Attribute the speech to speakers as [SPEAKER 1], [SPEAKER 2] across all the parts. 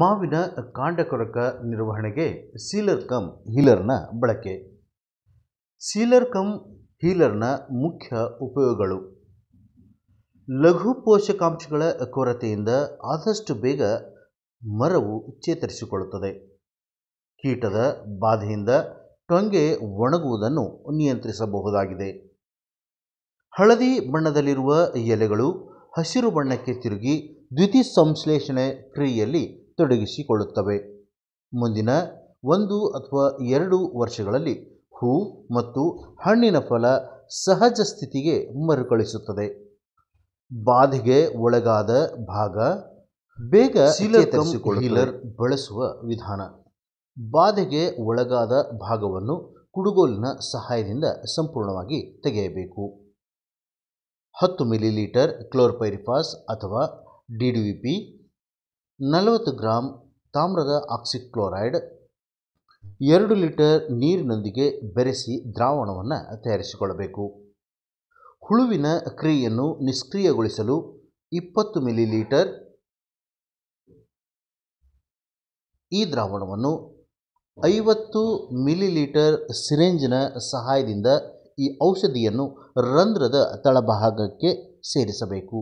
[SPEAKER 1] ಮಾವಿನ ಕಾಂಡಕೊರಕ ನಿರ್ವಹಣೆಗೆ sealer come ಹೀಲರ್ನ ಬಳಕೆ ಸೀಲರ್ ಕಮ್ ಹೀಲರ್ನ ಮುಖ್ಯ ಉಪಯೋಗಗಳು ಲಘು ಪೋಷಕಾಂಶಗಳ ಕೊರತೆಯಿಂದ ಆದಷ್ಟು ಬೇಗ ಮರವು ಚೇತರಿಸಿಕೊಳ್ಳುತ್ತದೆ ಕೀಟದ ಬಾಧೆಯಿಂದ ಟೊಂಗೆ ಒಣಗುವುದನ್ನು ನಿಯಂತ್ರಿಸಬಹುದಾಗಿದೆ ಹಳದಿ ಬಣ್ಣದಲ್ಲಿರುವ ಎಲೆಗಳು ಹಸಿರು ಬಣ್ಣಕ್ಕೆ ತಿರುಗಿ ಸಂಶ್ಲೇಷಣೆ ಕ್ರಿಯೆಯಲ್ಲಿ ತೊಡಗಿಸಿಕೊಳ್ಳುತ್ತವೆ ಮುಂದಿನ ಒಂದು ಅಥವಾ ಎರಡು ವರ್ಷಗಳಲ್ಲಿ ಹೂ ಮತ್ತು ಹಣ್ಣಿನ ಫಲ ಸಹಜ ಸ್ಥಿತಿಗೆ ಮರುಕಳಿಸುತ್ತದೆ ಬಾಧೆಗೆ ಒಳಗಾದ ಭಾಗ ಬೇಗ ಹೀಲರ್ ಬಳಸುವ ವಿಧಾನ ಬಾಧೆಗೆ ಒಳಗಾದ ಭಾಗವನ್ನು ಕುಡುಗೋಲಿನ ಸಹಾಯದಿಂದ ಸಂಪೂರ್ಣವಾಗಿ ತೆಗೆಯಬೇಕು ಹತ್ತು ಮಿಲಿ ಲೀಟರ್ ಕ್ಲೋರ್ಪೈರಿಫಾಸ್ ಅಥವಾ ಡಿ ಡಿ ವಿ ಪಿ ನಲವತ್ತು ಗ್ರಾಂ ತಾಮ್ರದ ಆಕ್ಸಿಕ್ಲೋರೈಡ್ ಎರಡು ಲೀಟರ್ ನೀರಿನೊಂದಿಗೆ ಬೆರೆಸಿ ದ್ರಾವಣವನ್ನು ತಯಾರಿಸಿಕೊಳ್ಳಬೇಕು ಹುಳುವಿನ ಕ್ರಿಯೆಯನ್ನು ನಿಷ್ಕ್ರಿಯಗೊಳಿಸಲು ಇಪ್ಪತ್ತು ಮಿಲಿ ಲೀಟರ್ ಈ ದ್ರಾವಣವನ್ನು ಐವತ್ತು ಮಿಲಿ ಲೀಟರ್ ಸಿರೆಂಜಿನ ಸಹಾಯದಿಂದ ಈ ಔಷಧಿಯನ್ನು ರಂಧ್ರದ ತಳಭಾಗಕ್ಕೆ ಸೇರಿಸಬೇಕು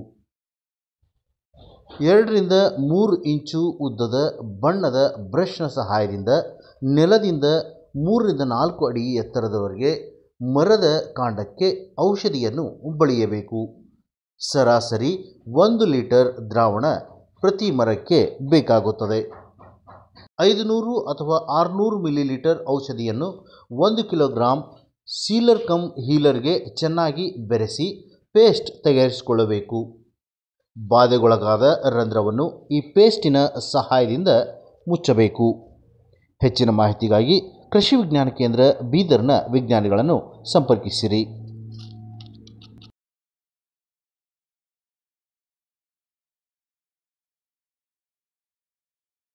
[SPEAKER 1] ಎರಡರಿಂದ ಮೂರು ಇಂಚು ಉದ್ದದ ಬಣ್ಣದ ಬ್ರಷ್ನ ಸಹಾಯದಿಂದ ನೆಲದಿಂದ ಮೂರರಿಂದ ನಾಲ್ಕು ಅಡಿ ಎತ್ತರದವರೆಗೆ ಮರದ ಕಾಂಡಕ್ಕೆ ಔಷಧಿಯನ್ನು ಬಳಿಯಬೇಕು ಸರಾಸರಿ ಒಂದು ಲೀಟರ್ ದ್ರಾವಣ ಪ್ರತಿ ಮರಕ್ಕೆ ಬೇಕಾಗುತ್ತದೆ ಐದುನೂರು ಅಥವಾ ಆರುನೂರು ಮಿಲಿ ಲೀಟರ್ ಔಷಧಿಯನ್ನು ಒಂದು ಕಿಲೋಗ್ರಾಮ್ ಸೀಲರ್ ಕಮ್ ಹೀಲರ್ಗೆ ಚೆನ್ನಾಗಿ ಬೆರೆಸಿ ಪೇಸ್ಟ್ ತಯಾರಿಸಿಕೊಳ್ಳಬೇಕು ಬಾಧೆಗೊಳಗಾದ ರಂಧ್ರವನ್ನು ಈ ಪೇಸ್ಟಿನ ಸಹಾಯದಿಂದ ಮುಚ್ಚಬೇಕು ಹೆಚ್ಚಿನ ಮಾಹಿತಿಗಾಗಿ ಕೃಷಿ ವಿಜ್ಞಾನ ಕೇಂದ್ರ ಬೀದರ್ನ ವಿಜ್ಞಾನಿಗಳನ್ನು ಸಂಪರ್ಕಿಸಿರಿ